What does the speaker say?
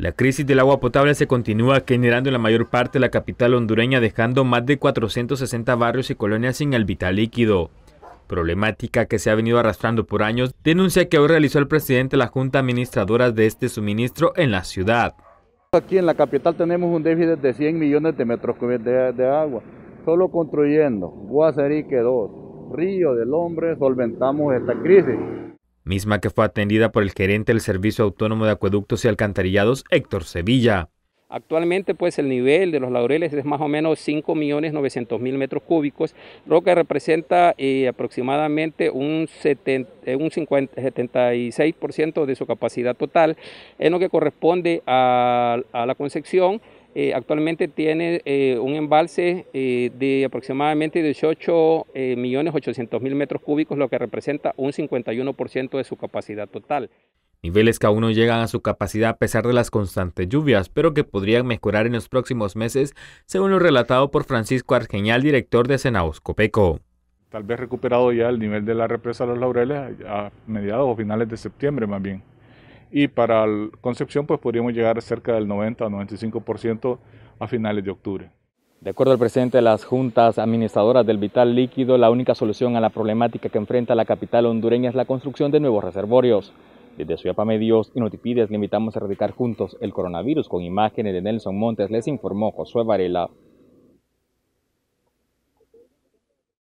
La crisis del agua potable se continúa generando en la mayor parte de la capital hondureña, dejando más de 460 barrios y colonias sin el vital líquido. Problemática que se ha venido arrastrando por años, denuncia que hoy realizó el presidente la Junta Administradora de este suministro en la ciudad. Aquí en la capital tenemos un déficit de 100 millones de metros cúbicos de, agua. Solo construyendo Guasarique 2, Río del Hombre, solventamos esta crisis misma que fue atendida por el gerente del Servicio Autónomo de Acueductos y Alcantarillados, Héctor Sevilla. Actualmente, pues el nivel de los laureles es más o menos 5.900.000 metros cúbicos, lo que representa eh, aproximadamente un, 76% eh, de su capacidad total, en lo que corresponde a la concepción eh, actualmente tiene eh, un embalse eh, de aproximadamente 18 millones 800 metros cúbicos, lo que representa un 51% de su capacidad total. Niveles que aún no llegan a su capacidad a pesar de las constantes lluvias, pero que podrían mejorar en los próximos meses, según lo relatado por Francisco Argenial, director de Senaos Copeco. Tal vez recuperado ya el nivel de la represa de los Laureles a mediados o finales de septiembre más bien y para Concepción pues podríamos llegar cerca del 90 o 95% a finales de octubre. De acuerdo al presidente de las juntas administradoras del vital líquido, la única solución a la problemática que enfrenta la capital hondureña es la construcción de nuevos reservorios. Desde Suyapa Medios y Notipides le invitamos a erradicar juntos el coronavirus con imágenes de Nelson Montes, les informó Josué Varela.